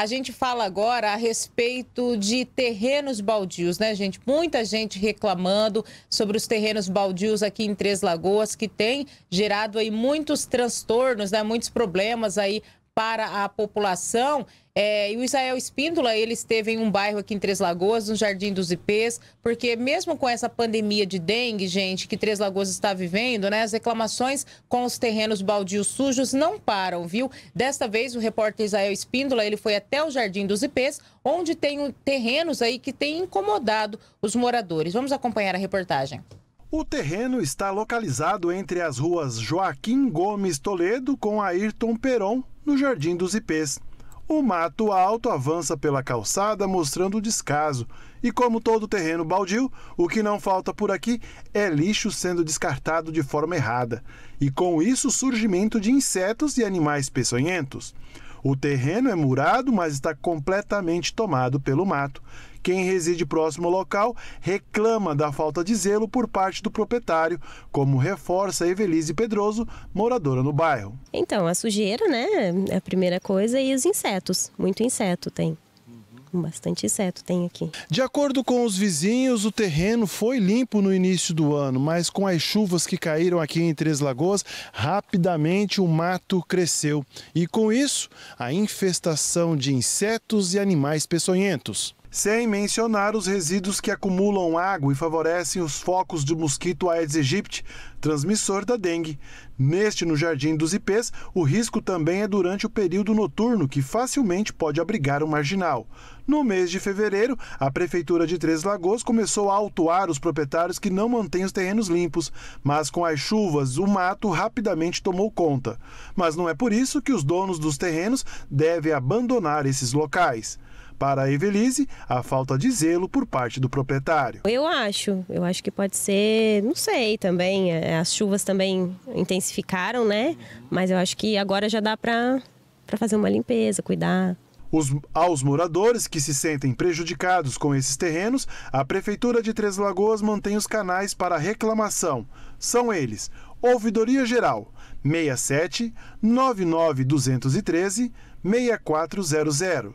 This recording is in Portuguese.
A gente fala agora a respeito de terrenos baldios, né, gente? Muita gente reclamando sobre os terrenos baldios aqui em Três Lagoas, que tem gerado aí muitos transtornos, né, muitos problemas aí para a população. É, e o Israel Espíndola, ele esteve em um bairro aqui em Três Lagoas, no Jardim dos Ipês porque mesmo com essa pandemia de dengue, gente, que Três Lagoas está vivendo, né, as reclamações com os terrenos baldios sujos não param, viu? Desta vez, o repórter Israel Espíndola, ele foi até o Jardim dos Ipês onde tem terrenos aí que têm incomodado os moradores. Vamos acompanhar a reportagem. O terreno está localizado entre as ruas Joaquim Gomes Toledo com Ayrton Peron, no Jardim dos Ipês. O mato alto avança pela calçada mostrando descaso. E como todo terreno baldio, o que não falta por aqui é lixo sendo descartado de forma errada. E com isso, surgimento de insetos e animais peçonhentos. O terreno é murado, mas está completamente tomado pelo mato. Quem reside próximo ao local reclama da falta de zelo por parte do proprietário, como reforça Evelise Pedroso, moradora no bairro. Então, a sujeira, né? É a primeira coisa, e os insetos. Muito inseto tem com bastante inseto tem aqui. De acordo com os vizinhos, o terreno foi limpo no início do ano, mas com as chuvas que caíram aqui em Três Lagoas, rapidamente o mato cresceu. E com isso, a infestação de insetos e animais peçonhentos sem mencionar os resíduos que acumulam água e favorecem os focos do mosquito Aedes aegypti, transmissor da dengue. Neste, no Jardim dos Ipês, o risco também é durante o período noturno, que facilmente pode abrigar o um marginal. No mês de fevereiro, a Prefeitura de Três Lagoas começou a autuar os proprietários que não mantêm os terrenos limpos, mas com as chuvas, o mato rapidamente tomou conta. Mas não é por isso que os donos dos terrenos devem abandonar esses locais. Para a Evelise, a falta de zelo por parte do proprietário. Eu acho, eu acho que pode ser, não sei também, é, as chuvas também intensificaram, né? Mas eu acho que agora já dá para fazer uma limpeza, cuidar. Os, aos moradores que se sentem prejudicados com esses terrenos, a Prefeitura de Três Lagoas mantém os canais para reclamação. São eles: Ouvidoria Geral 67 99213 6400.